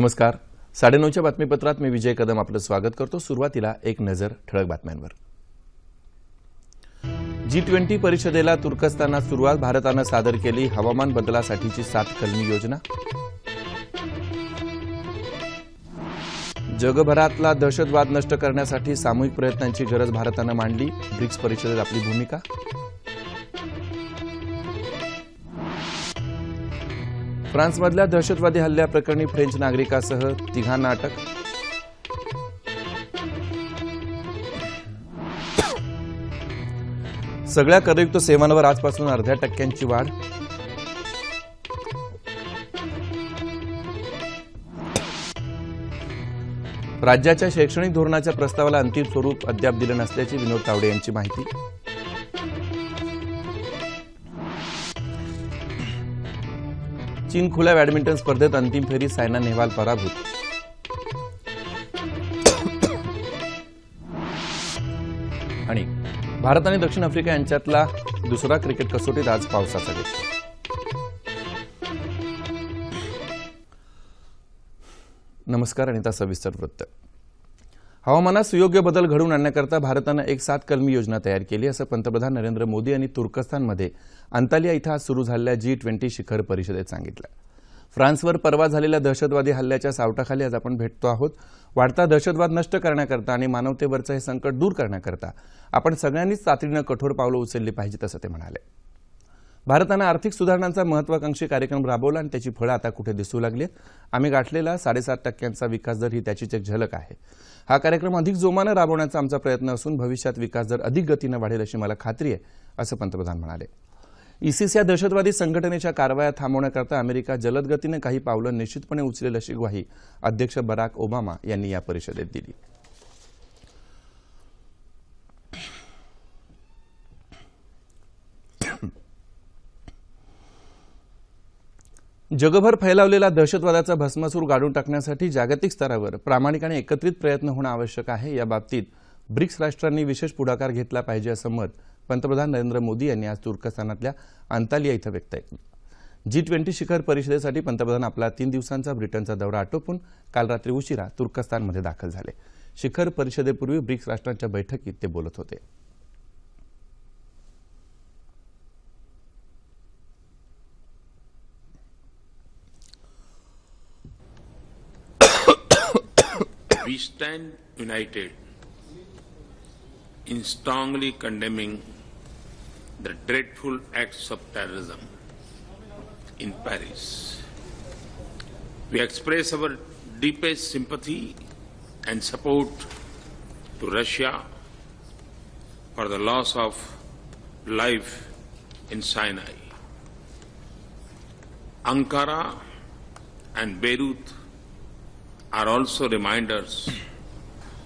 नमस्कार साडेनऊच्या बातमीपत्रात मी विजय कदम आपलं स्वागत करतो सुरुवातीला एक नजर ठळक बातम्यांवर जी ट्वेंटी परिषदेला तुर्कस्ताना सुरुवात भारतानं सादर केली हवामान बदलासाठीची सात कलमी योजना जगभरातला दहशतवाद नष्ट करण्यासाठी सामूहिक प्रयत्नांची गरज भारतानं मांडली ब्रिक्स परिषदेत आपली भूमिका फ्रान्समधल्या दहशतवादी हल्ल्याप्रकरणी फ्रेंच नागरिकासह तिघांना अटक सगळ्या करयुक्त सेवांवर आजपासून अर्ध्या टक्क्यांची वाढ राज्याच्या शैक्षणिक धोरणाच्या प्रस्तावाला अंतिम स्वरूप अद्याप दिलं नसल्याची विनोद तावडे यांची माहिती चीन खुल्या बॅडमिंटन स्पर्धेत अंतिम फेरी सायना नेहवाल पराभूत आणि भारत आणि दक्षिण आफ्रिका यांच्यातला दुसरा क्रिकेट कसोटीत आज पावसाचा घेतला नमस्कार अनिता सविस्तर वृत्त हवामानात सुयोग्य बदल घडवून आणण्याकरता भारतानं एक सात कलमी योजना तयार केली असं पंतप्रधान नरेंद्र मोदी यांनी तुर्कस्तानमध्ये अंतालिया इथं आज सुरू झालेल्या जी ट्वेंटी शिखर परिषदेत सांगितलं फ्रान्सवर परवा झालेल्या दहशतवादी हल्ल्याच्या सावटाखाली आज आपण भेटतो आहोत वाढता दहशतवाद नष्ट करण्याकरता आणि मानवतेवरचं हे संकट दूर करण्याकरता आपण सगळ्यांनीच तातडीनं कठोर पावलं उचलली पाहिजेत असं ते म्हणाले भारतानं आर्थिक सुधारणांचा महत्वाकांक्षी कार्यक्रम राबवला आणि त्याची फळं आता कुठे दिसू लागली आम्ही गाठलेला साडेसात टक्क्यांचा विकास दर ही त्याचीच एक झलक आहे हा कार्यक्रम अधिक जोमानं राबवण्याचा आमचा प्रयत्न असून भविष्यात विकास दर अधिक गतीनं वाढेल अशी मला खात्री आहे असं पंतप्रधान म्हणाले इसिस e या दहशतवादी संघटनेच्या कारवाया थांबवण्याकरता अमेरिका जलदगतीनं काही पावलं निश्चितपणे उचलेल अशी ग्वाही अध्यक्ष बराक ओबामा यांनी या परिषदेत दिली जगभर फैलावलेला दहशतवादाचा भस्मासूर गाडून टाकण्यासाठी जागतिक स्तरावर प्रामाणिक आणि एकत्रित प्रयत्न होणं आवश्यक आहे या बाबतीत ब्रिक्स राष्ट्रांनी विशेष पुढाकार घेतला पाहिजे असं मत पंतप्रधान नरेंद्र मोदी यांनी आज तुर्कस्तानातल्या अंतालिया इथं व्यक्त केलं जी ट्वेंटी शिखर परिषदेसाठी पंतप्रधान आपला तीन दिवसांचा ब्रिटनचा दौरा आटोपून काल रात्री उशिरा तुर्कस्तानमध्ये दाखल झाले शिखर परिषदेपूर्वी ब्रिक्स राष्ट्रांच्या बैठकीत ते बोलत होते we stand united in strongly condemning the dreadful acts of terrorism in Paris. We express our deepest sympathy and support to Russia for the loss of life in Sinai. Ankara and Beirut are also reminders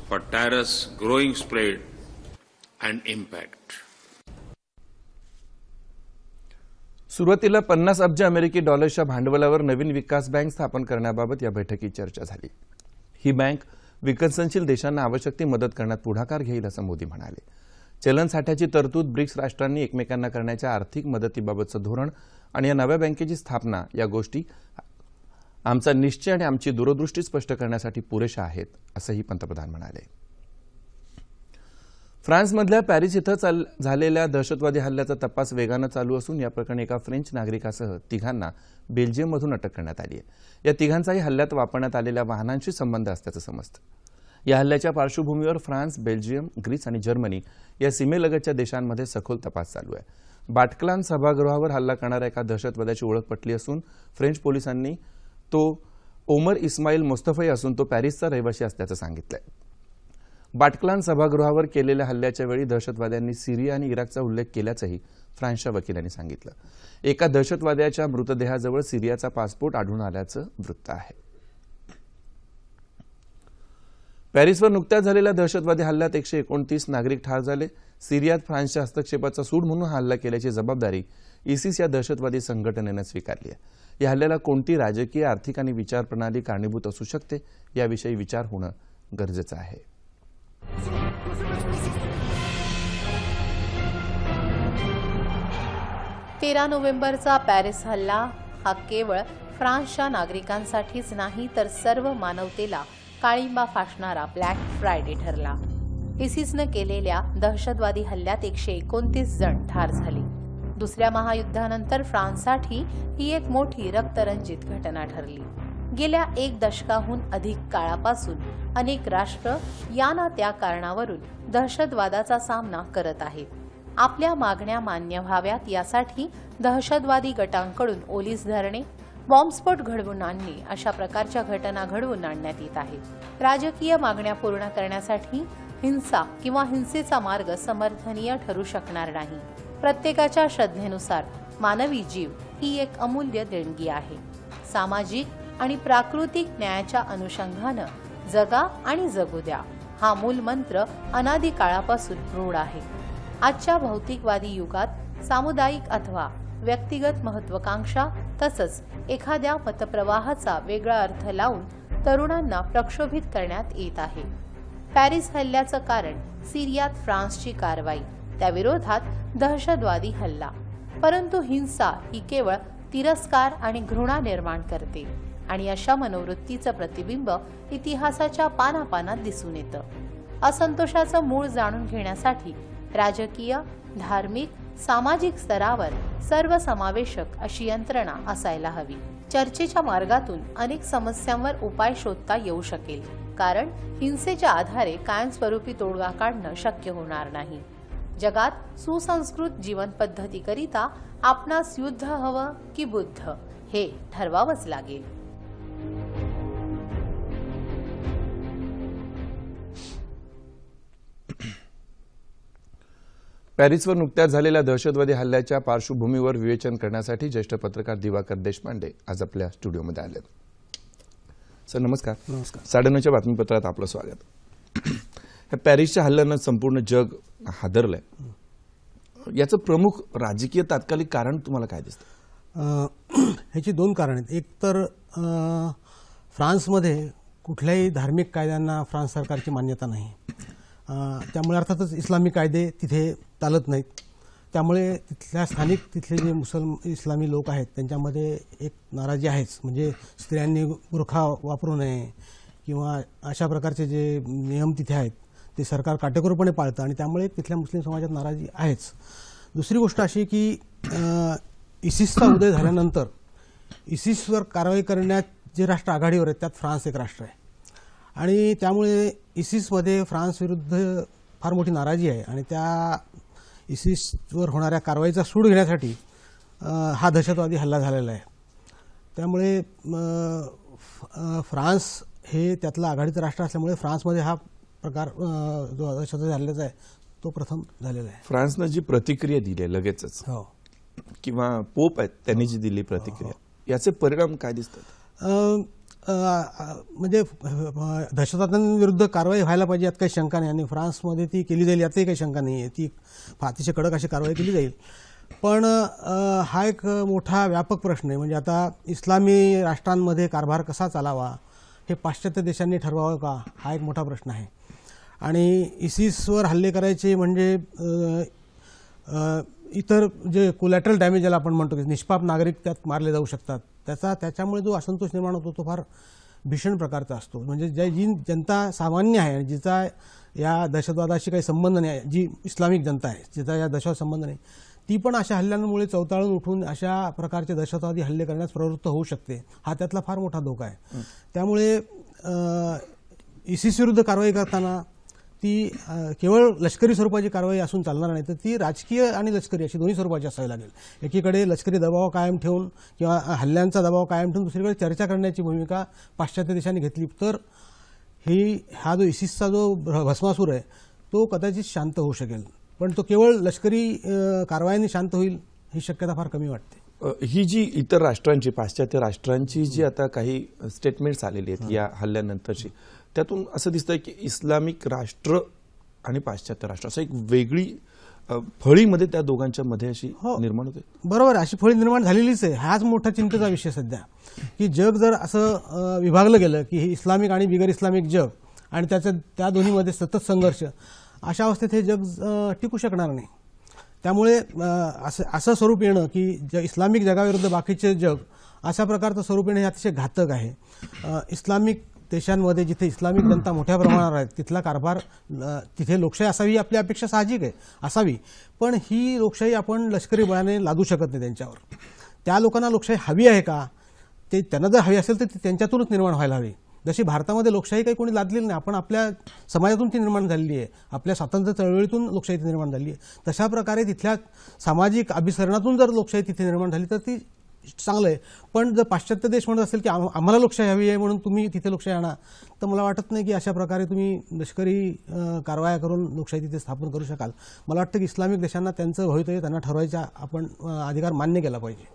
for terror's growing spread and impact. सुरुवातीला पन्नास अब्ज अमेरिकी डॉलर्सच्या भांडवलावर नवीन विकास bank स्थापन करण्याबाबत या बैठकीत चर्चा झाली ही बँक विकसनशील देशांना आवश्यक ती मदत करण्यात पुढाकार घेईल असं मोदी म्हणाले चलन साठ्याची तरतूद ब्रिक्स राष्ट्रांनी एकमेकांना करण्याच्या आर्थिक मदतीबाबतचं धोरण आणि या नव्या बँकेची स्थापना या गोष्टी आमचा निश्चय आणि आमची दूरदृष्टी स्पष्ट करण्यासाठी पुरेशा आहेत असंही पंतप्रधान म्हणाले फ्रान्समधल्या पॅरिस इथं झालेल्या दहशतवादी हल्ल्याचा तपास वेगानं चालू असून या प्रकरणी एका फ्रेंच नागरिकासह तिघांना बेल्जियममधून अटक करण्यात आली आहे या तिघांचाही हल्ल्यात वापरण्यात आलेल्या वाहनांशी संबंध असल्याचं समजतं या हल्ल्याच्या पार्श्वभूमीवर फ्रान्स बेल्जियम ग्रीस आणि जर्मनी या सीमेलगतच्या देशांमध्ये सखोल तपास चालू आहे बाटकलान सभागृहावर हल्ला करणाऱ्या एका दहशतवाद्याची ओळख पटली असून फ्रेंच पोलिसांनी तो ओमर इस्माईल मुस्तफई असून तो पॅरिसचा रहिवाशी असल्याचं सांगितलंय बाटकलान सभागृहावर केलेल्या हल्ल्याच्या वेळी दहशतवाद्यांनी सिरिया आणि इराकचा उल्लेख केल्याचंही फ्रान्सच्या वकिलांनी सांगितलं एका दहशतवाद्याच्या मृतदेहाजवळ सिरियाचा पासपोर्ट आढळून आल्याचं वृत्त आहे पॅरिसवर नुकत्याच झालेल्या दहशतवादी हल्ल्यात एकशे एकोणतीस नागरिक ठार झाले सिरियात फ्रान्सच्या हस्तक्षेपाचा सूड म्हणून हल्ला केल्याची जबाबदारी इसिस या दहशतवादी संघटनेनं स्वीकारली आहे या हल्ल्याला कोणती राजकीय आर्थिक आणि विचार प्रणाली कारणीभूत असू शकते याविषयी विचार होणं गरजेचं आहे तेरा नोव्हेंबरचा पॅरिस हल्ला हा केवळ फ्रान्सच्या नागरिकांसाठीच नाही तर सर्व मानवतेला काळिंबा फासणारा ब्लॅक फ्रायडे ठरला इसिसनं केलेल्या दहशतवादी हल्ल्यात एकशे एकोणतीस जण ठार झाले दुसऱ्या महायुद्धानंतर फ्रान्ससाठी ही एक मोठी रक्तरंजित घटना ठरली गेल्या एक दशकाहून अधिक काळापासून अनेक राष्ट्र या ना त्या कारणावरून दहशतवादाचा सामना करत आहेत आपल्या मागण्या मान्य व्हाव्यात यासाठी दहशतवादी गटांकडून ओलीस धरणे बॉम्बस्फोट घडवून आणणे अशा प्रकारच्या घटना घडवून आणण्यात येत आहे राजकीय मागण्या पूर्ण करण्यासाठी हिंसा किंवा हिंसेचा मार्ग समर्थनीय ठरू शकणार नाही प्रत्येकाच्या श्रद्धेनुसार मानवी जीव ही एक अमूल्य देणगी आहे सामाजिक आणि प्राकृतिक न्यायाच्या अनुषंगानं जगा आणि जगू द्या हा मूलमंत्र अनादी काळापासून रूढ आहे आजच्या भौतिकवादी युगात सामुदायिक अथवा व्यक्तिगत महत्वाकांक्षा तसंच एखाद्या मतप्रवाहाचा वेगळा अर्थ लावून तरुणांना प्रक्षोभित करण्यात येत आहे पॅरिस हल्ल्याचं कारण सिरियात फ्रान्सची कारवाई त्याविरोधात दहशतवादी हल्ला परंतु हिंसा ही केवळ तिरस्कार आणि घृणा निर्माण करते आणि अशा मनोवृत्तीचं प्रतिबिंब इतिहासाच्या पानापानात दिसून येतं असंतोषाचं मूळ जाणून घेण्यासाठी राजकीय धार्मिक सामाजिक स्तरावर सर्वसमावेशक अशी यंत्रणा असायला हवी चर्चेच्या मार्गातून अनेक समस्यांवर उपाय शोधता येऊ शकेल कारण हिंसेच्या आधारे कायमस्वरूपी तोडगा काढणं शक्य होणार नाही जगात सुसंस्कृत जीवन पद्धतीकरिता आपणास युद्ध हवं की बुद्ध हे ठरवावंच लागेल पॅरिसवर नुकत्याच झालेल्या दहशतवादी हल्ल्याच्या पार्श्वभूमीवर विवेचन करण्यासाठी ज्येष्ठ पत्रकार दिवाकर देशपांडे आज आपल्या स्टुडिओमध्ये आले सर नमस्कार नमस्कार साडेनऊच्या बातमीपत्रात आपलं स्वागत पॅरिसच्या हल्ल्यानं संपूर्ण जग आहे याचं प्रमुख राजकीय तात्कालिक कारण तुम्हाला काय दिसतं ह्याची दोन कारण आहेत एक तर फ्रान्समध्ये कुठल्याही धार्मिक कायद्यांना फ्रान्स सरकारची मान्यता नाही त्यामुळे अर्थातच इस्लामी कायदे तिथे चालत नाहीत त्यामुळे तिथल्या स्थानिक तिथले जे मुसलम इस्लामी लोक आहेत त्यांच्यामध्ये एक नाराजी आहेच म्हणजे स्त्रियांनी बुरखा वापरू नये किंवा अशा प्रकारचे जे नियम तिथे आहेत ते सरकार काटेकोरपणे पाळतं आणि त्यामुळे तिथल्या मुस्लिम समाजात नाराजी आहेच दुसरी गोष्ट अशी की इसिसचा उदय झाल्यानंतर इसिसवर कारवाई करण्यात जे राष्ट्र आघाडीवर आहेत त्यात फ्रान्स एक राष्ट्र आहे आणि त्यामुळे इसिसमध्ये फ्रान्सविरुद्ध फार मोठी नाराजी आहे आणि त्या इसिसवर होणाऱ्या कारवाईचा सूड घेण्यासाठी हा दहशतवादी हल्ला झालेला आहे त्यामुळे फ्रान्स हे त्यातलं आघाडीचं राष्ट्र असल्यामुळे फ्रान्समध्ये हा प्रकार जो दहशत झालेला आहे तो प्रथम झालेला आहे फ्रान्सनं जी प्रतिक्रिया दिली आहे लगेचच हो किंवा पोप आहेत त्यांनी हो. जी दिली प्रतिक्रिया हो, हो. याचे परिणाम काय दिसतात म्हणजे दहशतवाद्यांविरुद्ध कारवाई व्हायला पाहिजे यात काही शंका नाही आणि फ्रान्समध्ये ती केली जाईल यातही काही शंका नाही आहे ती अतिशय कडक अशी कारवाई केली जाईल पण हा एक मोठा व्यापक प्रश्न आहे म्हणजे आता इस्लामी राष्ट्रांमध्ये कारभार कसा चालावा हे पाश्चात्य देशांनी ठरवावं का हा एक मोठा प्रश्न आहे आणि इसिसवर हल्ले करायचे म्हणजे इतर जे कोलॅटरल डॅमेज ज्याला आपण म्हणतो की निष्पाप नागरिक त्यात मारले जाऊ शकतात त्याचा त्याच्यामुळे जो असंतोष निर्माण होतो तो फार भीषण प्रकारचा असतो म्हणजे ज्या जी जनता सामान्य आहे आणि जिचा या दहशतवादाशी काही संबंध नाही जी इस्लामिक जनता आहे जिचा या दहशतवाद संबंध नाही ती पण अशा हल्ल्यांमुळे चौताळून उठून अशा प्रकारचे दहशतवादी हल्ले करण्यास प्रवृत्त होऊ शकते हा त्यातला फार मोठा धोका आहे त्यामुळे इसिस विरुद्ध कारवाई करताना ती केवळ लष्करी स्वरूपाची कारवाई असून चालणार नाही तर ती राजकीय आणि लष्करी अशी दोन्ही स्वरूपाची असावी लागेल एकीकडे लष्करी दबाव कायम ठेवून किंवा हल्ल्यांचा दबाव कायम ठेवून दुसरीकडे चर्चा करण्याची भूमिका पाश्चात्य देशांनी घेतली तर ही हा जो इसिसचा जो भस्मासूर आहे तो कदाचित शांत होऊ शकेल पण तो केवळ लष्करी कारवायांनी शांत होईल ही शक्यता फार कमी वाटते ही जी इतर राष्ट्रांची पाश्चात्य राष्ट्रांची जी आता काही स्टेटमेंट्स आलेली आहेत या हल्ल्यानंतरची त्यातून असं दिसतंय की इस्लामिक राष्ट्र आणि पाश्चात्य राष्ट्र असं एक वेगळी फळीमध्ये त्या दोघांच्या मध्ये अशी हो निर्माण होते बरोबर अशी फळी निर्माण झालेलीच आहे हाच मोठा चिंतेचा विषय सध्या की जग जर असं विभागलं गेलं की हे इस्लामिक आणि बिगर इस्लामिक जग आणि त्याचं त्या दोन्हीमध्ये सतत संघर्ष अशा अवस्थेत हे जग टिकू शकणार नाही त्यामुळे असं असं स्वरूप येणं की ज इस्लामिक जगाविरुद्ध बाकीचे जग अशा प्रकारचं स्वरूप येणं हे अतिशय घातक आहे इस्लामिक देशांमध्ये जिथे इस्लामिक जनता मोठ्या प्रमाणावर आहेत तिथला कारभार तिथे लोकशाही असावी ही आपली अपेक्षा साहजिक आहे असावी पण ही लोकशाही आपण लष्करी बळाने लादू शकत नाही त्यांच्यावर त्या लोकांना लोकशाही हवी आहे का ते त्यांना जर हवी असेल तर ती त्यांच्यातूनच निर्माण व्हायला हवी जशी भारतामध्ये लोकशाही काही कोणी लादलेली नाही आपण आपल्या समाजातून ती निर्माण झालेली आहे आपल्या स्वातंत्र्य चळवळीतून लोकशाही निर्माण झाली आहे तशा प्रकारे तिथल्या सामाजिक अभिसरणातून जर लोकशाही तिथे निर्माण झाली तर ती चांगलं आहे पण जर पाश्चात्य देश म्हणत असेल की आम्हाला लोकशाही हवी आहे म्हणून तुम्ही तिथे लोकशाही आणा तर मला वाटत नाही की अशा प्रकारे तुम्ही लष्करी कारवाया करून लोकशाही तिथे स्थापन करू शकाल मला वाटतं की इस्लामिक देशांना त्यांचं भवितव्य त्यांना ठरवायचा आपण अधिकार मान्य केला पाहिजे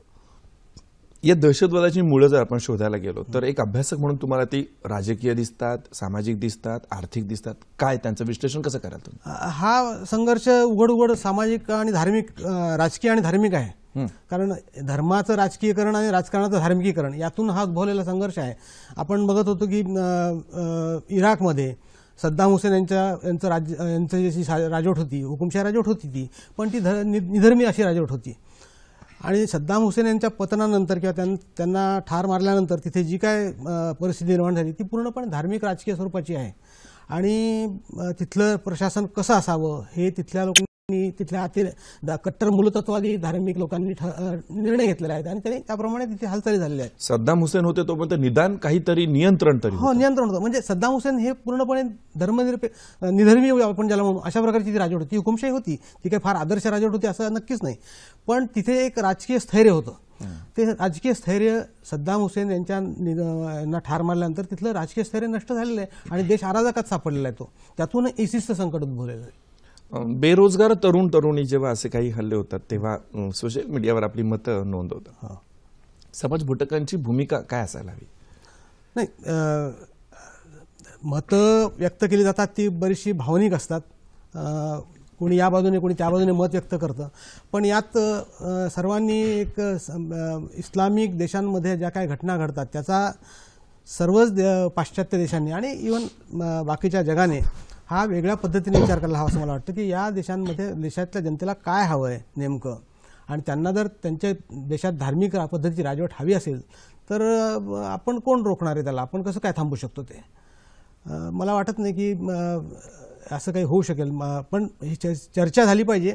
या दहशतवादाची मुळं जर आपण शोधायला गेलो तर एक अभ्यासक म्हणून तुम्हाला ती राजकीय दिसतात सामाजिक दिसतात आर्थिक दिसतात काय त्यांचं विश्लेषण कसं कराल तुम्ही हा संघर्ष उघड उघड सामाजिक आणि धार्मिक राजकीय आणि धार्मिक आहे कारण धर्माचं राजकीयकरण आणि राजकारणाचं धार्मिकीकरण यातून हा उद्भवलेला संघर्ष आहे आपण बघत होतो की इराकमध्ये सद्दाम हुसेन यांच्या यांचं राज्य यांचं जशी राजवट होती हुकुमशाही राजवट होती ती पण ती निधर्मी अशी राजवट होती आणि सद्दाम हुसेन यांच्या पतनानंतर किंवा त्यां त्यांना ठार मारल्यानंतर तिथे जी काय परिस्थिती निर्माण झाली ती पूर्णपणे धार्मिक राजकीय स्वरूपाची आहे आणि तिथलं प्रशासन कसं असावं हे तिथल्या लोकांना तिथल्या आतील कट्टर मूलतत्वादी धार्मिक लोकांनी निर्णय घेतलेला आहे आणि त्यांनी त्याप्रमाणे तिथे हालचाली झालेल्या आहेत सद्दाम हुसेन होते तोपर्यंत निदान काहीतरी नियंत्रण तरी हो नियंत्रण होतं म्हणजे सद्दाम हुसेन हे पूर्णपणे धर्मनिरपेक्ष निधर्मी आपण ज्याला म्हणून अशा प्रकारची जी राजवट होती हुकुमशाही होती ती काही फार आदर्श राजवट होती असं नक्कीच नाही पण तिथे एक राजकीय स्थैर्य होतं ते राजकीय स्थैर्य सद्दाम हुसेन यांच्या ठार मारल्यानंतर तिथलं राजकीय स्थैर्य नष्ट झालेलं आहे आणि देश आराधकात सापडलेला आहे तो त्यातून इसिसचं संकट उद्भवलेलं आहे बेरोजगार तरुण तरुणी जेव्हा असे काही हल्ले होतात तेव्हा सोशल मीडियावर आपली मतं नोंदवतात समाज भूटकांची भूमिका काय असायला हवी नाही मतं व्यक्त केली जातात ती बरीचशी भावनिक असतात कोणी या बाजूने कोणी त्या बाजूने मत व्यक्त करतं पण यात सर्वांनी एक इस्लामिक देशांमध्ये ज्या काय घटना घडतात त्याचा सर्वच पाश्चात्य देशांनी आणि इवन बाकीच्या जगाने हा वेगळ्या पद्धतीने विचार करायला हवा असं मला वाटतं की या देशांमध्ये देशातल्या जनतेला काय हवं आहे नेमकं आणि त्यांना जर त्यांच्या देशात धार्मिक पद्धतीची राजवट हवी असेल तर आपण कोण रोखणार आहे त्याला आपण कसं काय थांबू शकतो ते मला वाटत नाही की असं काही होऊ शकेल पण ही चर्चा झाली पाहिजे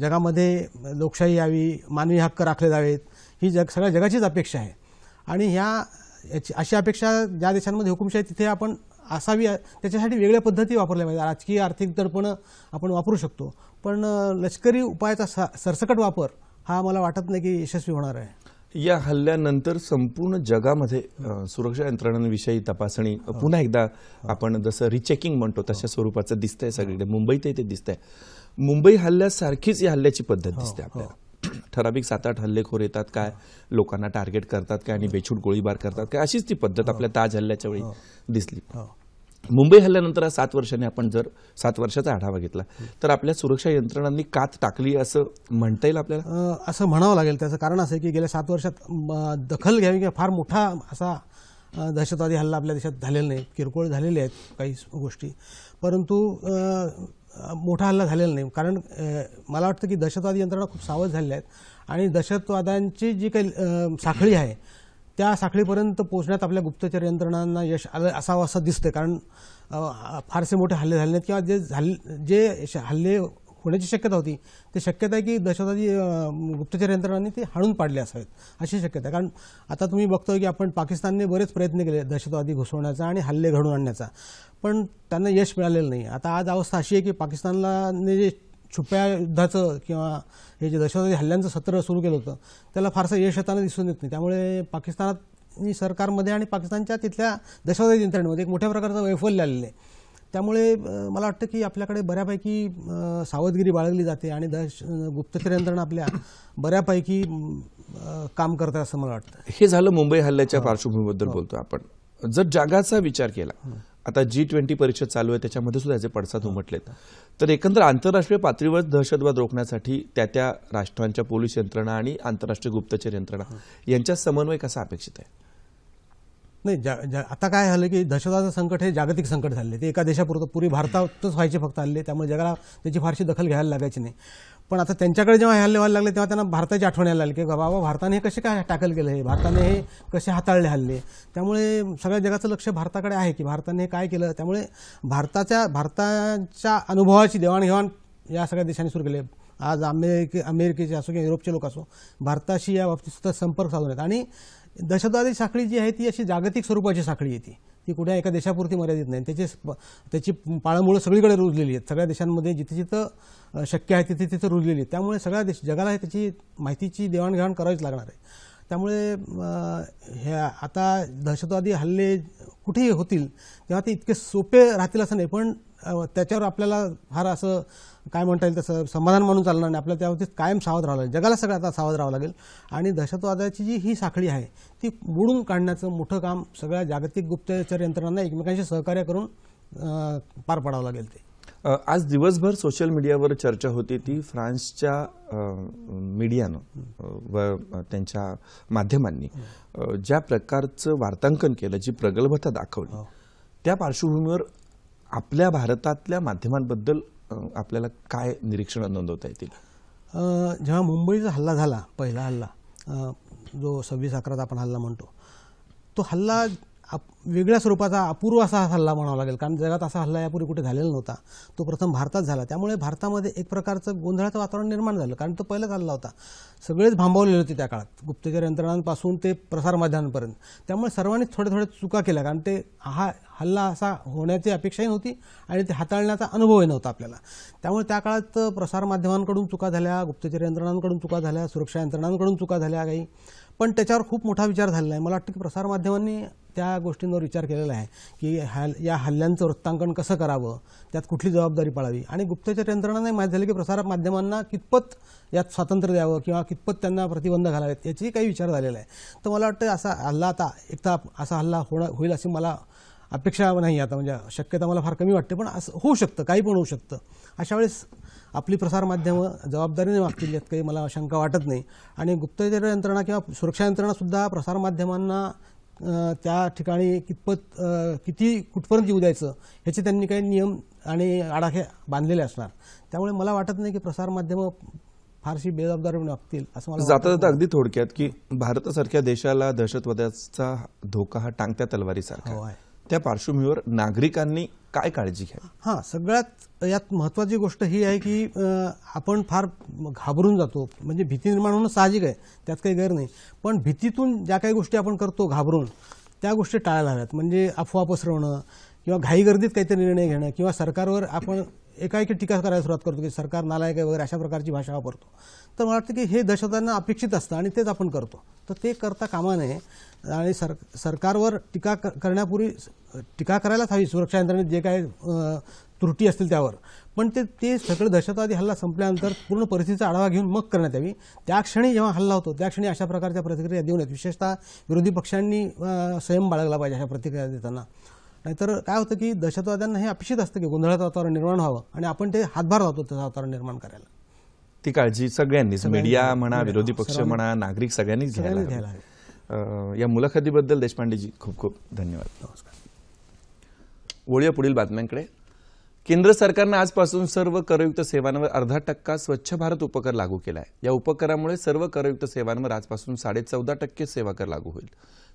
जगामध्ये लोकशाही यावी मानवी हक्क राखले जावेत ही जग सगळ्या जगाचीच अपेक्षा आहे आणि ह्या याची अशी अपेक्षा ज्या देशांमध्ये हुकुमशाही तिथे आपण असावी त्याच्यासाठी वेगळ्या पद्धती वापरल्या पाहिजे राजकीय आर्थिक दडपणं आपण वापरू शकतो पण लष्करी उपायाचा सरसकट वापर हा मला वाटत नाही की यशस्वी होणार आहे या हल्ल्यानंतर संपूर्ण जगामध्ये सुरक्षा यंत्रणांविषयी तपासणी हो. पुन्हा एकदा हो. आपण जसं रिचेकिंग म्हणतो हो. तशा स्वरूपाचं दिसतंय सगळीकडे मुंबईतही ते दिसतंय मुंबई हल्ल्यासारखीच या हल्ल्याची पद्धत दिसते आपल्याला ठराविक सात आठ हल्लेखोर येतात काय लोकांना टार्गेट करतात काय आणि बेछूट गोळीबार करतात काय अशीच ती पद्धत आपल्या ताज हल्ल्याच्या वेळी हो. दिसली हो. मुंबई हल्ल्यानंतर सात वर्षांनी आपण जर सात वर्षाचा आढावा घेतला तर आपल्या सुरक्षा यंत्रणांनी कात टाकली असं म्हणता येईल आपल्याला असं म्हणावं लागेल त्याचं कारण असं की गेल्या सात वर्षात दखल घ्यावी किंवा फार मोठा असा दहशतवादी हल्ला आपल्या देशात झालेला नाही किरकोळ झालेले आहेत काही गोष्टी परंतु मोठा हल्ला झालेला नाही कारण मला वाटतं की दहशतवादी यंत्रणा खूप सावध झालेल्या आहेत आणि दहशतवाद्यांची जी काही साखळी आहे त्या साखळीपर्यंत पोहोचण्यात आपल्या गुप्तचर यंत्रणांना यश आलं असावं असं दिसतं कारण फारसे मोठे हल्ले झाले नाहीत किंवा जे झाले जे हल्ले होण्याची शक्यता होती ते शक्यता आहे की दहशतवादी गुप्तचर यंत्रणांनी ते हाणून पाडले असावेत अशी शक्यता आहे कारण आता तुम्ही बघतोय की आपण पाकिस्तानने बरेच प्रयत्न केले दहशतवादी घुसवण्याचा आणि हल्ले घडून आणण्याचा पण त्यांना यश मिळालेलं नाही आता आज अवस्था अशी आहे की पाकिस्तानलाने जे छुप्या युद्धाचं किंवा हे जे दहशतवादी हल्ल्यांचं सत्र सुरू केलं होतं त्याला फारसं यश येताना दिसून येत नाही त्यामुळे पाकिस्तानात सरकारमध्ये आणि पाकिस्तानच्या तिथल्या दहशतवादी यंत्रणेमध्ये एक मोठ्या प्रकारचं वैफल्य आलेलं आहे त्यामुळे मला वाटतं की आपल्याकडे बऱ्यापैकी सावधगिरी बाळगली जाते आणि दहश गुप्तचर यंत्रणा आपल्या बऱ्यापैकी काम करतात असं मला वाटतं हे झालं मुंबई हल्ल्याच्या पार्श्वभूमीबद्दल हो. बोलतो आपण जर जागाचा विचार केला आता जी ट्वेंटी परिषद चालू आहे त्याच्यामध्ये सुद्धा याचे पडसाद उमटलेत तर एकंदर आंतरराष्ट्रीय पातळीवर दहशतवाद रोखण्यासाठी त्या त्या राष्ट्रांच्या पोलीस यंत्रणा आणि आंतरराष्ट्रीय गुप्तचर यंत्रणा यांच्या समन्वय कसा अपेक्षित आहे नाही जा, जा आता काय झालं की दहशतवादाचं संकट हे जागतिक संकट झाले ते एका देशापुरतं पूर्वी भारतातच व्हायचे फक्त हल्ले त्यामुळे जगाला त्याची फारशी दखल घ्यायला लागायची नाही पण आता त्यांच्याकडे जेव्हा हल्ले व्हायला लागले तेव्हा त्यांना भारताची आठवण यायला लागली की बाबा भारताने हे कसे काय टॅकल केलं हे भारताने हे कसे हाताळले हल्ले त्यामुळे सगळ्या जगाचं लक्ष भारताकडे आहे की भारताने हे काय केलं त्यामुळे भारताच्या भारताच्या अनुभवाची देवाणघेवाण या सगळ्या देशांनी सुरू केले आज अमेरिके अमेरिकेचे असो किंवा युरोपचे लोक असो भारताशी या बाबतीत संपर्क साधून आहेत आणि दहशतवादी साखळी जी आहे ती अशी जागतिक स्वरूपाची साखळी येते ती कुठे एका देशापुरती मर्यादित नाही त्याचे त्याची पाळमुळं सगळीकडे रुजलेली आहेत सगळ्या देशांमध्ये जिथे जिथं शक्य आहे तिथे तिथं रुजलेली आहे त्यामुळे सगळ्या देश जगाला त्याची माहितीची देवाणघेवाण करावीच लागणार आहे त्यामुळे ह्या आता दहशतवादी हल्ले कुठेही होतील तेव्हा ते इतके सोपे राहतील असं नाही पण त्याच्यावर आपल्याला फार असं काय म्हणता येईल तसं समाधान म्हणून चालणार नाही आपल्याला त्यावरती कायम सावध राहावं लागेल जगाला सगळं आता सावध राहावं लागेल आणि दहशतवादाची जी ही साखळी आहे ती बुडून काढण्याचं मोठं काम सगळ्या जागतिक गुप्तचर यंत्रणांना एकमेकांशी सहकार्य करून पार पाडावं लागेल ते आज दिवसभर सोशल मीडियावर चर्चा होती ती फ्रान्सच्या मीडियानं व त्यांच्या माध्यमांनी ज्या प्रकारचं वार्तांकन केलं जी प्रगल्भता दाखवली हो. त्या पार्श्वभूमीवर आपल्या भारतातल्या माध्यमांबद्दल आपल्याला काय निरीक्षण नोंदवता येतील जेव्हा मुंबईचा हल्ला झाला पहिला हल्ला जो सव्वीस अकराचा आपण हल्ला म्हणतो तो हल्ला आप वेगळ्या स्वरूपाचा अपूर्व असा हा हल्ला म्हणावा लागेल कारण जगात असा हल्ला यापूर्वी कुठे झालेला नव्हता तो प्रथम भारतात झाला त्यामुळे भारतामध्ये एक प्रकारचं गोंधळाचं वातावरण निर्माण झालं कारण तो पहिलाच हल्ला होता सगळेच भांबवलेले होते त्या काळात गुप्तचर यंत्रणांपासून ते प्रसारमाध्यमांपर्यंत त्यामुळे सर्वांनीच थोड्या थोड्या चुका केल्या कारण ते हा हल्ला असा होण्याची अपेक्षाही नव्हती आणि ते हाताळण्याचा अनुभवही नव्हता आपल्याला त्यामुळे त्या काळात प्रसारमाध्यमांकडून चुका झाल्या गुप्तचर यंत्रणांकडून चुका झाल्या सुरक्षा यंत्रणांकडून चुका झाल्या काही पण त्याच्यावर खूप मोठा विचार झालेला आहे मला वाटतं की प्रसारमाध्यमांनी त्या गोष्टींवर विचार केलेला आहे की हॅल या हल्ल्यांचं वृत्तांकन कसं करावं त्यात कुठली जबाबदारी पाळावी आणि गुप्तचर यंत्रणा नाही माहीत झाली की प्रसार माध्यमांना कितपत यात स्वातंत्र्य द्यावं किंवा कितपत त्यांना प्रतिबंध घालावेत याचीही काही विचार झालेला आहे तर मला वाटतं असा हल्ला आता एकदा असा हल्ला होणार होईल अशी मला अपेक्षा नाही आता म्हणजे शक्यता मला फार कमी वाटते पण असं होऊ शकतं काही पण होऊ शकतं अशा वेळेस आपली प्रसारमाध्यमं जबाबदारीने वागतील यात काही मला शंका वाटत नाही आणि गुप्तचर यंत्रणा किंवा सुरक्षा यंत्रणासुद्धा प्रसारमाध्यमांना त्या ठिकाणी कितपत किती कुठपर्यंत येऊ द्यायचं ह्याचे त्यांनी काही नियम आणि आडाखे बांधलेले असणार त्यामुळे मला वाटत नाही की प्रसारमाध्यमं फारशी बेजबाबदारी वागतील असं मला जाता जाता अगदी थोडक्यात की भारतासारख्या देशाला दहशतवादाचा धोका हा टांगत्या तलवारीसारखा हो, आहे त्या पार्श्वभूमीवर नागरिकांनी काय काळजी घ्या हां सगळ्यात यात महत्त्वाची गोष्ट ही आहे की आपण फार घाबरून जातो म्हणजे भीती निर्माण होणं साहजिक आहे त्यात काही गैर नाही पण भीतीतून ज्या काही गोष्टी आपण करतो घाबरून त्या गोष्टी टाळायला हव्यात म्हणजे अफवा पसरवणं किंवा घाईगर्दीत काहीतरी निर्णय घेणं किंवा सरकारवर आपण एकाएकी टीका करायला सुरुवात करतो की सरकार नालायक आहे वगैरे अशा प्रकारची भाषा वापरतो तर मला वाटतं की हे दहशतवाद्यांना अपेक्षित असतं आणि तेच आपण करतो तर ते करता कामा नये आणि सर सरकारवर टीका करण्यापूर्वी टीका करायलाच हवी सुरक्षा यंत्रणेत जे काही त्रुटी असतील त्यावर पण ते ते सगळं दहशतवादी हल्ला संपल्यानंतर पूर्ण परिस्थितीचा आढावा घेऊन मग करण्यात यावी त्या क्षणी जेव्हा हल्ला होतो त्या क्षणी अशा प्रकारच्या प्रतिक्रिया देऊ नयेत विशेषतः विरोधी पक्षांनी संयम बाळगला पाहिजे अशा प्रतिक्रिया देताना नाहीतर काय होतं की दहशतवाद्यांना हे अपेक्षित असतं की गोंधळात वातावरण निर्माण व्हावं आणि आपण ते हातभार लावतो त्याचं वातावरण निर्माण करायला ती काळजी सगळ्यांनीच मीडिया म्हणा विरोधी पक्ष म्हणा नागरिक सगळ्यांनीच घ्यायला घ्यायला या मुलाखतीबद्दल देशपांडेजी खूप खूप धन्यवाद नमस्कार पुढील बातम्यांकडे केंद्र सरकारनं आजपासून सर्व करयुक्त सेवांवर अर्धा टक्का स्वच्छ भारत उपकर लागू केला आहे या उपकरामुळे सर्व करयुक्त सेवांवर आजपासून साडे टक्के सेवा कर लागू होईल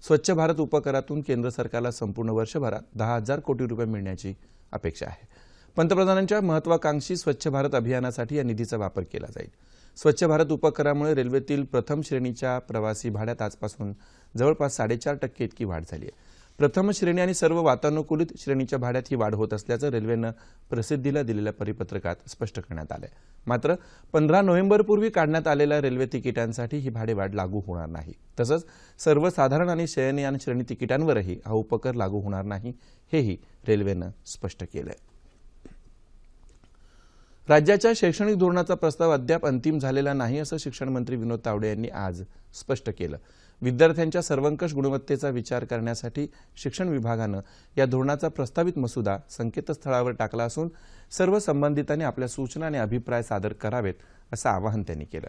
स्वच्छ भारत उपकरातून केंद्र सरकारला संपूर्ण वर्षभरात दहा हजार कोटी रुपये मिळण्याची अपेक्षा आहे पंतप्रधानांच्या महत्वाकांक्षी स्वच्छ भारत अभियानासाठी या निधीचा वापर केला जाईल स्वच्छ भारत उपकरामुळे रेल्वेतील प्रथम श्रेणीच्या प्रवासी भाड्यात आजपासून जवळपास साडेचार टक्के इतकी वाढ झाली आहे प्रथम श्रेणी आणि सर्व वातानुकूलित श्रेणीच्या भाड्यात ही वाढ होत असल्याचं रेल्वेनं प्रसिद्धीला दिलेल्या परिपत्रकात स्पष्ट करण्यात आलं मात्र पंधरा नोव्हेंबरपूर्वी काढण्यात आलेल्या रेल्वे तिकिटांसाठी ही भाडेवाढ लागू होणार नाही तसंच सर्वसाधारण आणि शयनयान श्रेणी तिकिटांवरही हा उपकर लागू होणार नाही हेही रेल्वेनं स्पष्ट केलंय राज्याच्या शैक्षणिक धोरणाचा प्रस्ताव अद्याप अंतिम झालेला नाही असं शिक्षण मंत्री विनोद तावडे यांनी आज स्पष्ट केलं विद्यार्थ्यांच्या सर्वंकष गुणवत्तेचा विचार करण्यासाठी शिक्षण विभागानं या धोरणाचा प्रस्तावित मसुदा संकेतस्थळावर टाकला असून सर्व संबंधितांनी आपल्या सूचना आणि अभिप्राय सादर करावेत असं आवाहन त्यांनी केलं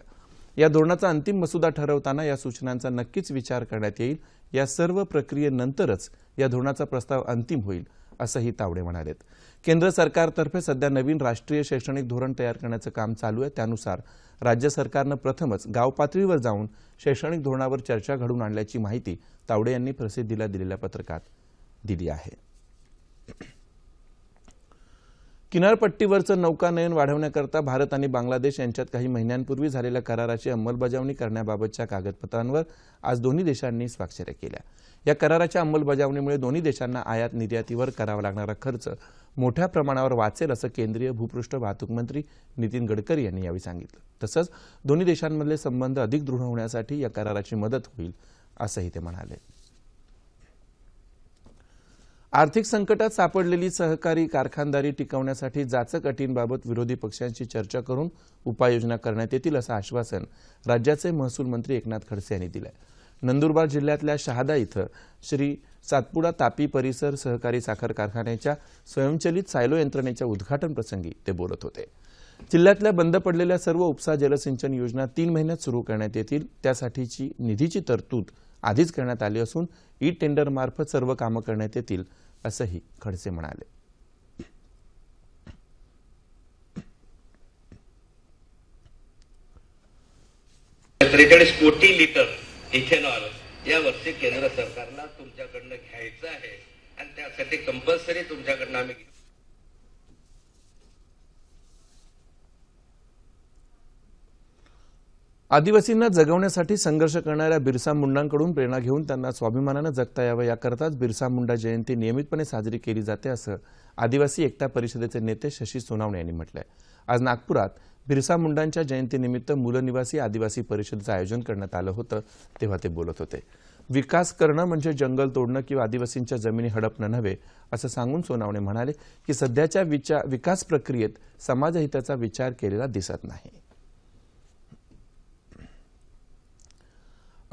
या धोरणाचा अंतिम मसुदा ठरवताना या सूचनांचा नक्कीच विचार करण्यात येईल या सर्व प्रक्रियेनंतरच या धोरणाचा प्रस्ताव अंतिम होईल असंही तावडे म्हणालेत केंद्र सरकारतर्फे सध्या नवीन राष्ट्रीय शैक्षणिक धोरण तयार करण्याचं काम चालू आहे त्यानुसार राज्य सरकारनं प्रथमच गाव पातळीवर जाऊन शैक्षणिक धोरणावर चर्चा घडून आणल्याची माहिती तावडे यांनी प्रसिद्धीला दिलेल्या पत्रकात दिली आहे किनारपट्टीवरचं नौकानयन वाढवण्याकरता भारत आणि बांगलादेश यांच्यात काही महिन्यांपूर्वी झालेल्या कराराची अंमलबजावणी करण्याबाबतच्या कागदपत्रांवर आज दोन्ही देशांनी स्वाक्षऱ्या केल्या या कराराच्या अंमलबजावणीमुळे दोन्ही देशांना आयात निर्यातीवर करावा लागणारा खर्च मोठ्या प्रमाणावर वाचेल असं केंद्रीय भूपृष्ठ वाहतूक मंत्री नितीन गडकरी यांनी यावेळी सांगितलं तसंच दोन्ही देशांमधले संबंध अधिक दृढ होण्यासाठी या कराराची मदत होईल असंही ते म्हणाले आर्थिक संकटात सापडलेली सहकारी कारखानदारी टिकवण्यासाठी जाचक अटींबाबत विरोधी पक्षांशी चर्चा करून उपाययोजना करण्यात येतील असं आश्वासन राज्याचे महसूल मंत्री एकनाथ खडसे यांनी दिलं नंदुरबार जिल्ह्यातल्या शहादा इथं श्री सातपुडा तापी परिसर सहकारी साखर कारखान्याच्या स्वयंचलित सायलो यंत्रणेच्या उद्घाटन प्रसंगी ते बोलत होते जिल्ह्यातल्या बंद पडलेल्या सर्व उपसा जलसिंचन योजना तीन महिन्यात सुरू करण्यात येतील त्यासाठीची निधीची तरतूद आधीच करण्यात आली असून ई टेंडरमार्फत सर्व कामं करण्यात येतील असंही खडसे म्हणाले त्रेचाळीस कोटी लिटर इथेनॉल वर्षी केंद्र सरकारला तुमच्याकडनं घ्यायचं आहे आणि त्यासाठी कंपल्सरी तुमच्याकडनं आम्ही आदिवासींना जगवण्यासाठी संघर्ष करणाऱ्या बिरसा मुंडांकडून प्रेरणा घेऊन त्यांना स्वाभिमानानं जगता यावं याकरताच बिरसा मुंडा जयंती नियमितपणे साजरी केली जाते असं आदिवासी एकता परिषदेचे नेते शशी सोनावणे यांनी म्हटलंय आज नागपुरात बिरसा मुंडांच्या जयंतीनिमित्त मूलनिवासी आदिवासी परिषदेचं आयोजन करण्यात आलं होतं तेव्हा ते बोलत होते विकास करणं म्हणजे जंगल तोडणं किंवा आदिवासींच्या जमिनी हडपणं नव्हे असं सांगून सोनावणे म्हणाले की सध्याच्या विचार विकास प्रक्रियेत समाजहिताचा विचार केलेला दिसत नाही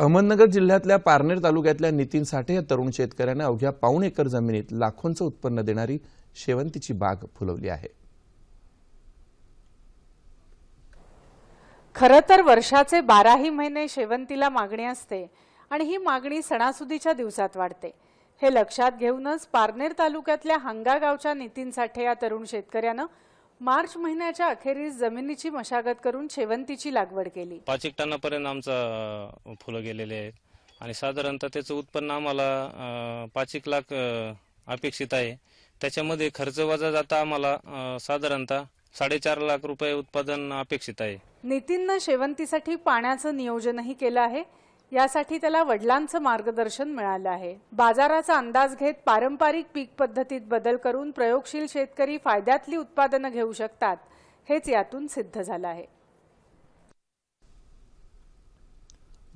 अहमदनगर जिल्ह्यातल्या पारनेर तालुक्यातल्या नितीन साठे या तरुण शेतकऱ्यानं अवघ्या पाऊण एकर जमिनीत लाखोंचं उत्पन्न देणारी शेवंतीची बाग फुलवली आहे खरं तर वर्षाचे बाराही महिने शेवंतीला मागणी असते आणि ही मागणी सणासुदीच्या दिवसात वाढते हे लक्षात घेऊनच पारनेर तालुक्यातल्या हंगा गावच्या नितीन साठे या तरुण शेतकऱ्यानं मार्च महिन्याच्या अखेरीस जमिनीची मशागत करून शेवंतीची लागवड केली पाच एक टनापर्यंत आमचा फुलं गेलेले आहेत आणि साधारणतः त्याचं उत्पन्न आम्हाला पाच एक लाख अपेक्षित आहे त्याच्यामध्ये खर्च वजा जाता आम्हाला साधारणतः साडेचार लाख रुपये उत्पादन अपेक्षित आहे नितीननं शेवंतीसाठी पाण्याचं नियोजनही केलं आहे यासाठी त्याला वडिलांचं मार्गदर्शन मिळालं आहे बाजाराचा अंदाज घेत पारंपरिक पीक पद्धतीत बदल करून प्रयोगशील शेतकरी फायद्यातली उत्पादनं घेऊ शकतात हेच यातून सिद्ध झालं आहे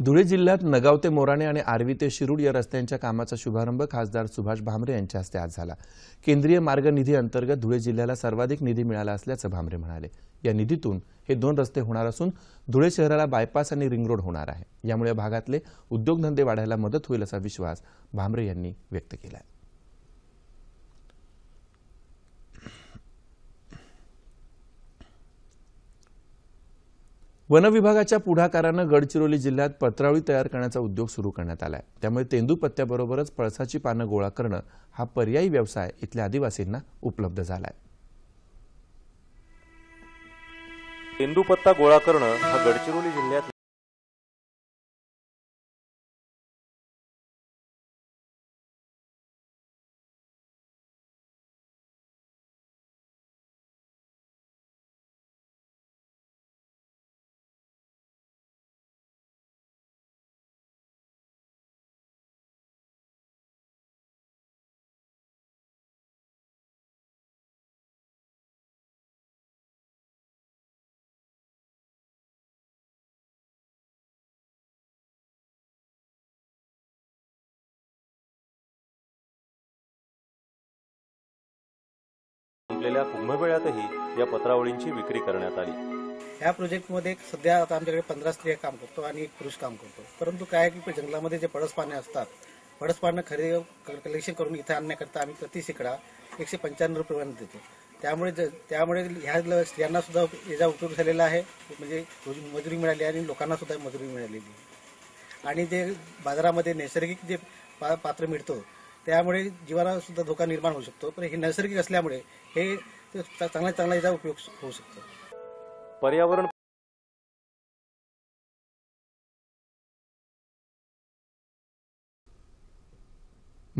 धुळे जिल्ह्यात नगाव ते मोराणे आणि आर्वी ते शिरूड या रस्त्यांच्या कामाचा शुभारंभ खासदार सुभाष भामरे यांच्या हस्ते आज झाला केंद्रीय मार्ग निधी अंतर्गत धुळे जिल्ह्याला सर्वाधिक निधी मिळाला असल्याचं भामरे म्हणाले या निधीतून हे दोन रस्ते होणार असून धुळे शहराला बायपास आणि रिंग रोड होणार आहे यामुळे भागातले उद्योगधंदे वाढायला मदत होईल असा विश्वास भामरे यांनी व्यक्त केला आहे वन विभागाच्या पुढाकारानं गडचिरोली जिल्ह्यात पत्रावळी तयार करण्याचा उद्योग सुरू करण्यात आला आहे त्यामुळे तेंदू पळसाची पानं गोळा करणं हा पर्यायी व्यवसाय इथल्या आदिवासींना उपलब्ध झाला आहे तेंदूपत्ता गोळा करणं हा गडचिरोली जिल्ह्यात भरवलेल्या कुंभमेळ्यातही या पत्रावळींची विक्री करण्यात आली ह्या प्रोजेक्टमध्ये सध्या आता आमच्याकडे पंधरा स्त्रिया काम करतो आणि एक पुरुष काम करतो परंतु काय की जंगलामध्ये जे पडस पाने असतात पडस पानं खरेदी कलेक्शन करून इथे आणण्याकरता आम्ही प्रति शेकडा एकशे पंच्याण्णव रुपयापर्यंत देतो त्यामुळे त्यामुळे ह्या स्त्रियांना सुद्धा याचा उपयोग झालेला आहे म्हणजे मजुरी मिळाली आणि लोकांना सुद्धा मजुरी मिळालेली आणि जे बाजारामध्ये नैसर्गिक जे पात्र मिळतो त्यामुळे जीवाला सुद्धा धोका निर्माण होऊ शकतो पण हे नैसर्गिक असल्यामुळे हे चांगला चांगला याचा उपयोग होऊ शकतो पर्यावरण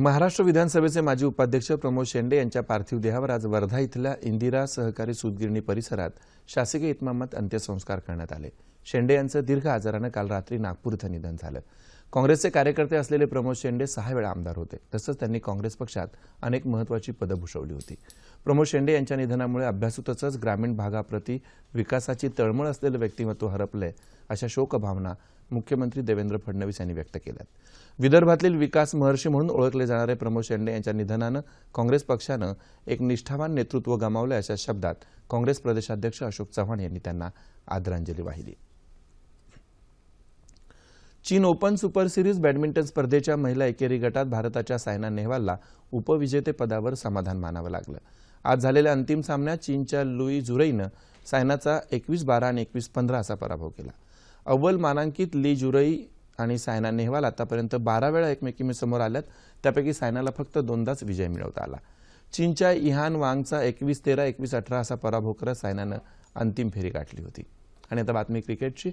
महाराष्ट्र विधानसभेचे माजी उपाध्यक्ष प्रमोद शेंडे यांच्या पार्थिव देहावर आज वर्धा इथल्या इंदिरा सहकारी सुदगिरणी परिसरात शासकीय इतमामात अंत्यसंस्कार करण्यात आले शेंडे यांचं दीर्घ आजारानं काल रात्री नागपूर इथं निधन झालं काँग्रेसचे कार्यकर्ते असलेले प्रमोद शेंडे सहा वेळा आमदार होते तसंच त्यांनी काँग्रेस पक्षात अनेक महत्त्वाची पदं भूषवली होती प्रमोद शेंडे यांच्या निधनामुळे अभ्यासूतच ग्रामीण भागाप्रती विकासाची तळमळ असलेलं व्यक्तिमत्व हरपलंय अशा शोकभावना मुख्यमंत्री देवेंद्र फडणवीस यांनी व्यक्त केल्यात विदर्भातील विकास महर्षी म्हणून ओळखले जाणारे प्रमोद शेंडे यांच्या निधनानं काँग्रेस पक्षानं एक निष्ठावान नेतृत्व गमावलं अशा शब्दात काँग्रेस प्रदेशाध्यक्ष अशोक चव्हाण यांनी त्यांना आदरांजली वाहिली चीन ओपन सुपर सिरीज बॅडमिंटन स्पर्धेच्या महिला एकेरी गटात भारताच्या सायना नेहवालला उपविजेतेपदावर समाधान मानावं लागलं आज झालेल्या अंतिम सामन्यात चीनच्या लुई जुरईनं सायनाचा एकवीस बारा आणि एकवीस पंधरा असा पराभव केला अव्वल मानांकित ली जुरई आणि सायना नेहवाल आतापर्यंत बारा वेळा एकमेकींसमोर आल्यात त्यापैकी सायनाला फक्त दोनदाच विजय मिळवता आला चीनच्या इहान वांगचा एकवीस तेरा एकवीस अठरा असा पराभव करत सायनानं अंतिम फेरी गाठली होती आणि आता बातमी क्रिकेटची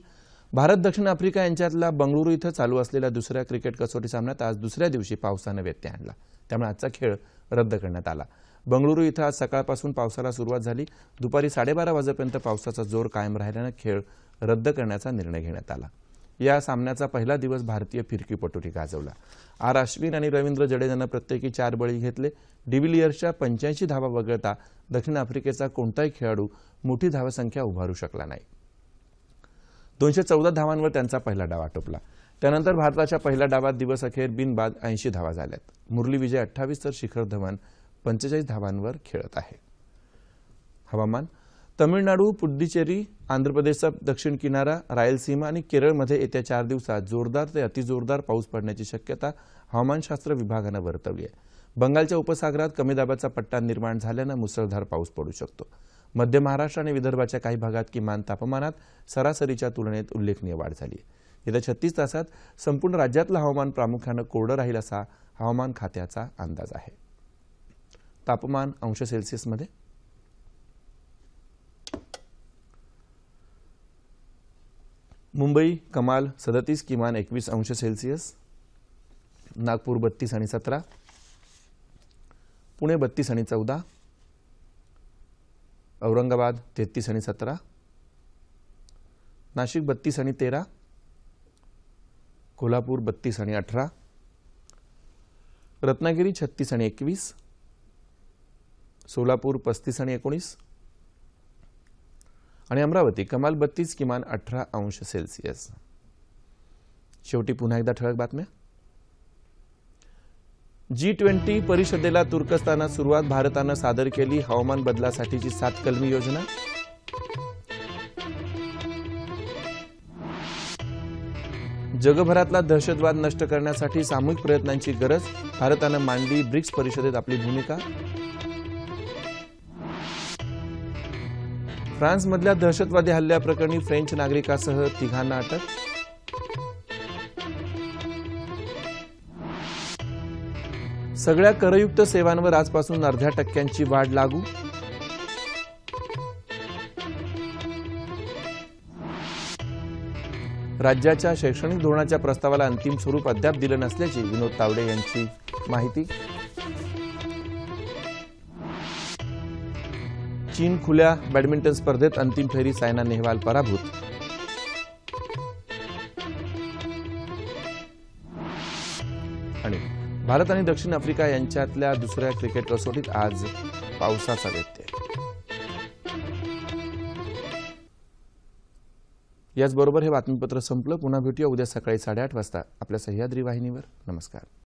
भारत दक्षिण आफ्रिका यांच्यातला बंगळुरू इथं चालू असलेल्या दुसऱ्या क्रिकेट कसोटी सामन्यात आज दुसऱ्या दिवशी पावसानं व्यत्यय आणला त्यामुळे आजचा खेळ रद्द करण्यात आला बंगळुरू इथं आज सकाळपासून पावसाला सुरुवात झाली दुपारी साडेबारा वाजेपर्यंत पावसाचा जोर कायम राहिल्यानं खेळ रद्द करण्याचा निर्णय घेण्यात आला या सामन्याचा पहिला दिवस भारतीय फिरकीपटूटी गाजवला आर अश्विन आणि रवींद्र जडेजानं प्रत्येकी चार बळी घेतले डिव्हिलियर्सच्या पंच्याऐंशी धावा वगळता दक्षिण आफ्रिकेचा कोणताही खेळाडू मोठी धावसंख्या उभारू शकला नाही दोनशे चौदा धावांवर त्यांचा पहिला डाव आटोपला त्यानंतर भारताच्या पहिल्या डावात दिवस अखेर बिनबाद ऐंशी धावा झाल्यात मुरली विजय अठ्ठावीस तर शिखर धवन पंचेचाळीस धावांवर खेळत आहे हवामान तमिळनाडू पुद्दुचेरी आंध्र प्रदेशचा दक्षिण किनारा रायलसीमा आणि केरळमध्ये येत्या चार दिवसात जोरदार ते अतिजोरदार पाऊस पडण्याची शक्यता हवामानशास्त्र विभागानं वर्तवली आहे बंगालच्या उपसागरात कमी दाबाचा पट्टा निर्माण झाल्यानं मुसळधार पाऊस पडू शकतो मध्य महाराष्ट्र आणि विदर्भाच्या काही भागात किमान तापमानात सरासरीच्या तुलनेत उल्लेखनीय वाढ झाली येत्या छत्तीस तासात संपूर्ण राज्यातलं हवामान प्रामुख्यानं कोरडं राहील असा हवामान खात्याचा अंदाज आहे तापमान अंश सेल्सिअसमध्ये मुंबई कमाल सदतीस किमान एकवीस अंश सेल्सिअस नागपूर बत्तीस आणि सतरा पुणे बत्तीस आणि चौदा औरंगाबाद तेहतीस आणि सतरा नाशिक बत्तीस आणि तेरा कोल्हापूर बत्तीस आणि अठरा रत्नागिरी छत्तीस आणि एकवीस सोलापूर पस्तीस आणि एकोणीस आणि अमरावती कमाल बत्तीस किमान अठरा अंश सेल्सिअस शेवटी पुन्हा एकदा ठळक बातम्या जी ट्वेंटी परिषदेला तुर्कस्तानात सुरुवात भारतानं सादर केली हवामान बदलासाठीची सात कलमी योजना जगभरातला दहशतवाद नष्ट करण्यासाठी सामूहिक प्रयत्नांची गरज भारतानं मांडली ब्रिक्स परिषदेत आपली भूमिका फ्रान्समधल्या दहशतवादी हल्ल्याप्रकरणी फ्रेंच नागरिकासह तिघांना अटक सगळ्या करयुक्त सेवांवर आजपासून अर्ध्या टक्क्यांची वाढ लागू राज्याच्या शैक्षणिक धोरणाच्या प्रस्तावाला अंतिम स्वरूप अद्याप दिलं नसल्याची विनोद तावडे यांची माहिती चीन खुल्या बॅडमिंटन स्पर्धेत अंतिम फेरी सायना नेहवाल पराभूत भारत आणि दक्षिण आफ्रिका यांच्यातल्या दुसऱ्या क्रिकेट कसोटीत आज पावसाचा व्यत्यय याचबरोबर हे बातमीपत्र संपलं पुन्हा भेटूया उद्या सकाळी साडेआठ वाजता आपल्या सह्याद्री वाहिनीवर नमस्कार